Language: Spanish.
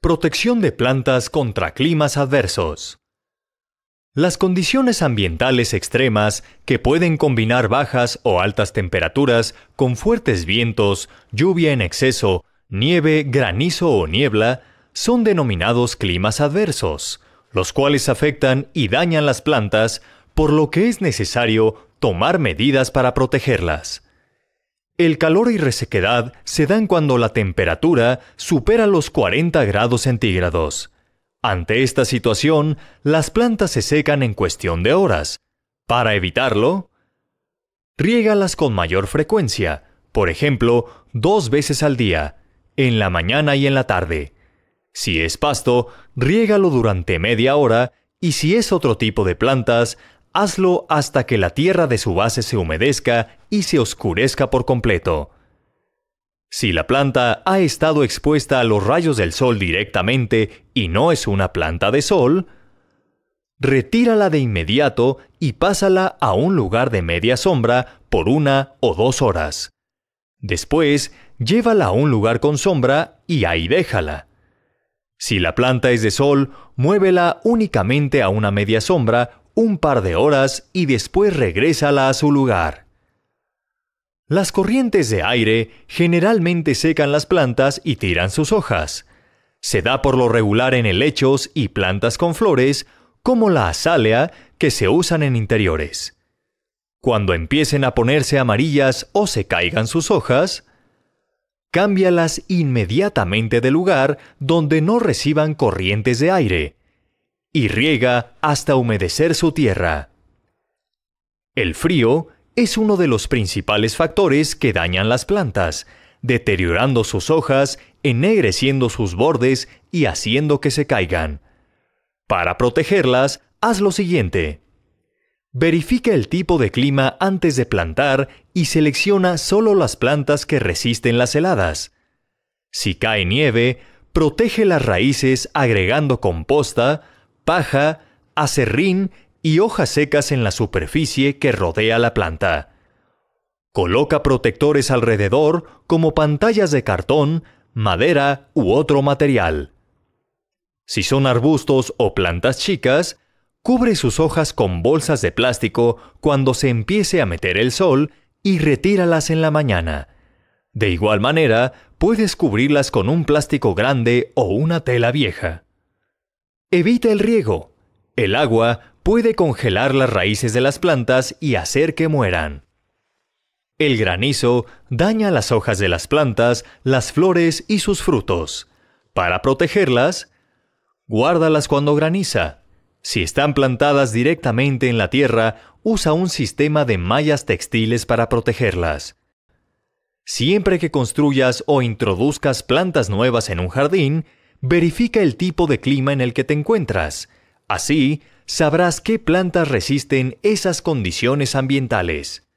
Protección de plantas contra climas adversos. Las condiciones ambientales extremas, que pueden combinar bajas o altas temperaturas con fuertes vientos, lluvia en exceso, nieve, granizo o niebla, son denominados climas adversos, los cuales afectan y dañan las plantas, por lo que es necesario tomar medidas para protegerlas. El calor y resequedad se dan cuando la temperatura supera los 40 grados centígrados. Ante esta situación, las plantas se secan en cuestión de horas. Para evitarlo, riégalas con mayor frecuencia, por ejemplo, dos veces al día, en la mañana y en la tarde. Si es pasto, riégalo durante media hora y si es otro tipo de plantas, hazlo hasta que la tierra de su base se humedezca y se oscurezca por completo. Si la planta ha estado expuesta a los rayos del sol directamente y no es una planta de sol, retírala de inmediato y pásala a un lugar de media sombra por una o dos horas. Después, llévala a un lugar con sombra y ahí déjala. Si la planta es de sol, muévela únicamente a una media sombra un par de horas y después regrésala a su lugar. Las corrientes de aire generalmente secan las plantas y tiran sus hojas. Se da por lo regular en helechos y plantas con flores, como la azalea, que se usan en interiores. Cuando empiecen a ponerse amarillas o se caigan sus hojas, cámbialas inmediatamente de lugar donde no reciban corrientes de aire, y riega hasta humedecer su tierra. El frío es uno de los principales factores que dañan las plantas, deteriorando sus hojas, ennegreciendo sus bordes y haciendo que se caigan. Para protegerlas, haz lo siguiente. Verifica el tipo de clima antes de plantar y selecciona solo las plantas que resisten las heladas. Si cae nieve, protege las raíces agregando composta, paja, acerrín y hojas secas en la superficie que rodea la planta. Coloca protectores alrededor como pantallas de cartón, madera u otro material. Si son arbustos o plantas chicas, cubre sus hojas con bolsas de plástico cuando se empiece a meter el sol y retíralas en la mañana. De igual manera, puedes cubrirlas con un plástico grande o una tela vieja. Evita el riego. El agua puede congelar las raíces de las plantas y hacer que mueran. El granizo daña las hojas de las plantas, las flores y sus frutos. Para protegerlas, guárdalas cuando graniza. Si están plantadas directamente en la tierra, usa un sistema de mallas textiles para protegerlas. Siempre que construyas o introduzcas plantas nuevas en un jardín, verifica el tipo de clima en el que te encuentras. Así, sabrás qué plantas resisten esas condiciones ambientales.